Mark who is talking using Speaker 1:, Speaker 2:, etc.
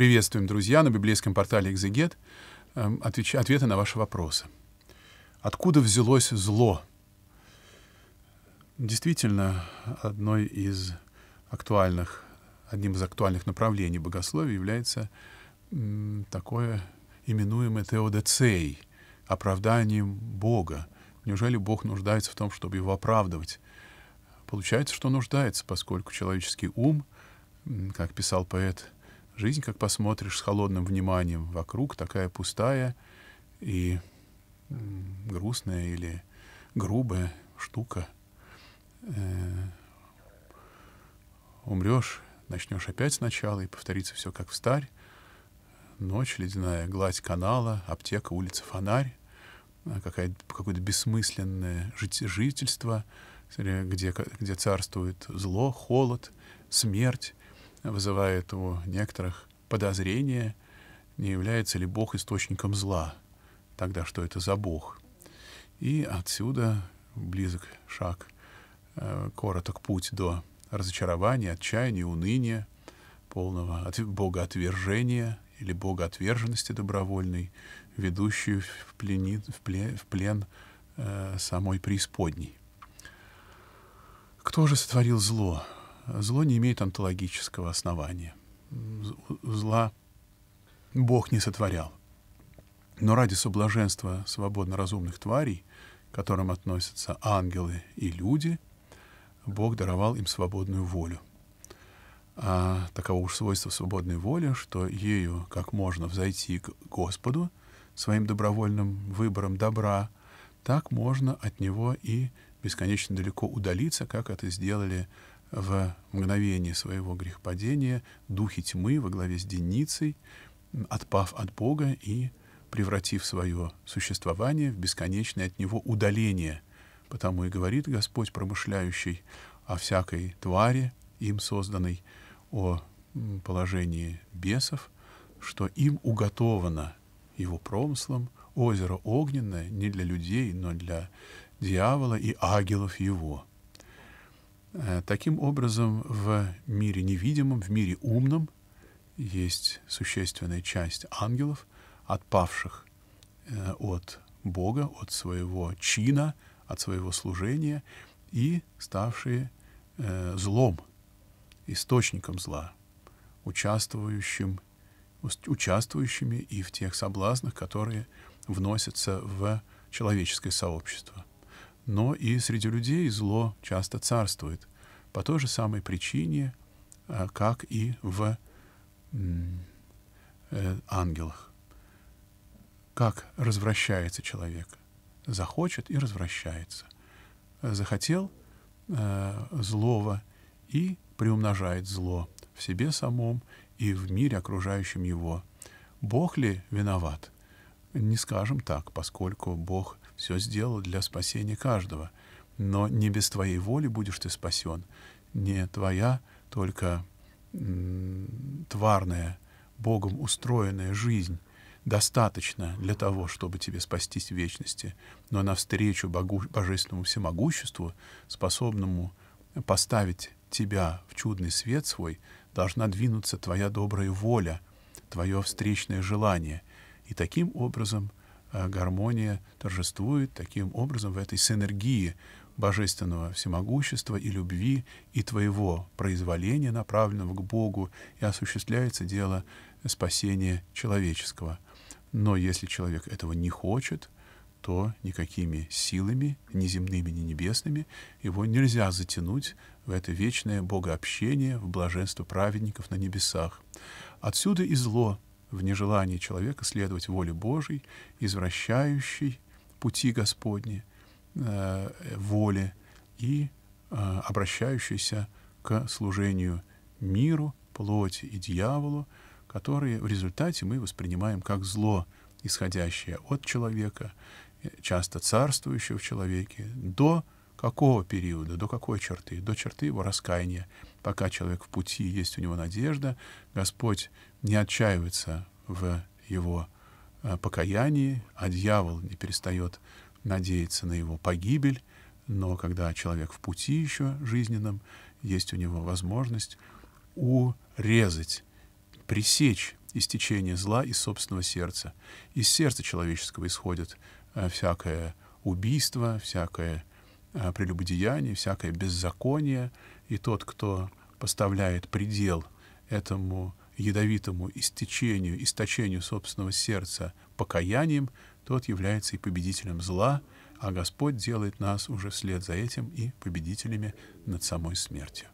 Speaker 1: Приветствуем, друзья, на библейском портале «Экзегет» эм, ответы на ваши вопросы. Откуда взялось зло? Действительно, одной из актуальных, одним из актуальных направлений богословия является такое именуемое теодоцей, оправданием Бога. Неужели Бог нуждается в том, чтобы его оправдывать? Получается, что нуждается, поскольку человеческий ум, как писал поэт Жизнь, как посмотришь с холодным вниманием вокруг, такая пустая и грустная или грубая штука. Э умрешь, начнешь опять сначала, и повторится все как в старь. Ночь, ледяная гладь канала, аптека, улица, фонарь, э, какое-то бессмысленное жительство, где, где царствует зло, холод, смерть, вызывает у некоторых подозрение, не является ли Бог источником зла. Тогда что это за Бог? И отсюда близок шаг, э, короток путь до разочарования, отчаяния, уныния, полного богоотвержения или богоотверженности добровольной, ведущую в, плени, в плен, в плен э, самой преисподней. Кто же сотворил зло? зло не имеет онтологического основания. Зла Бог не сотворял. Но ради соблаженства свободно разумных тварей, к которым относятся ангелы и люди, Бог даровал им свободную волю. А таково уж свойство свободной воли, что ею как можно взойти к Господу своим добровольным выбором добра, так можно от него и бесконечно далеко удалиться, как это сделали в мгновение своего грехопадения духи тьмы во главе с Деницей, отпав от Бога и превратив свое существование в бесконечное от него удаление. Потому и говорит Господь, промышляющий о всякой твари, им созданной, о положении бесов, что им уготовано его промыслом озеро огненное не для людей, но для дьявола и агелов его — Э, таким образом, в мире невидимом, в мире умном есть существенная часть ангелов, отпавших э, от Бога, от своего чина, от своего служения и ставшие э, злом, источником зла, участвующим, участвующими и в тех соблазнах, которые вносятся в человеческое сообщество но и среди людей зло часто царствует по той же самой причине, э, как и в э, ангелах. Как развращается человек? Захочет и развращается. Захотел э, злого и приумножает зло в себе самом и в мире, окружающем его. Бог ли виноват? Не скажем так, поскольку Бог все сделал для спасения каждого. Но не без твоей воли будешь ты спасен. Не твоя только тварная, Богом устроенная жизнь достаточно для того, чтобы тебе спастись в вечности, но навстречу Божественному Всемогуществу, способному поставить тебя в чудный свет свой, должна двинуться твоя добрая воля, твое встречное желание. И таким образом Э, гармония торжествует таким образом в этой синергии божественного всемогущества и любви и твоего произволения, направленного к Богу, и осуществляется дело спасения человеческого. Но если человек этого не хочет, то никакими силами, ни земными, ни небесными, его нельзя затянуть в это вечное богообщение, в блаженство праведников на небесах. Отсюда и зло, в нежелании человека следовать воле Божьей, извращающей пути Господни, э, воле и э, обращающейся к служению миру, плоти и дьяволу, которые в результате мы воспринимаем как зло, исходящее от человека, э, часто царствующего в человеке, до Какого периода, до какой черты? До черты его раскаяния. Пока человек в пути, есть у него надежда, Господь не отчаивается в его э, покаянии, а дьявол не перестает надеяться на его погибель, но когда человек в пути еще жизненном, есть у него возможность урезать, пресечь истечение зла из собственного сердца. Из сердца человеческого исходит э, всякое убийство, всякое Э, прелюбодеяние, всякое беззаконие, и тот, кто поставляет предел этому ядовитому истечению, источению собственного сердца покаянием, тот является и победителем зла, а Господь делает нас уже вслед за этим и победителями над самой смертью.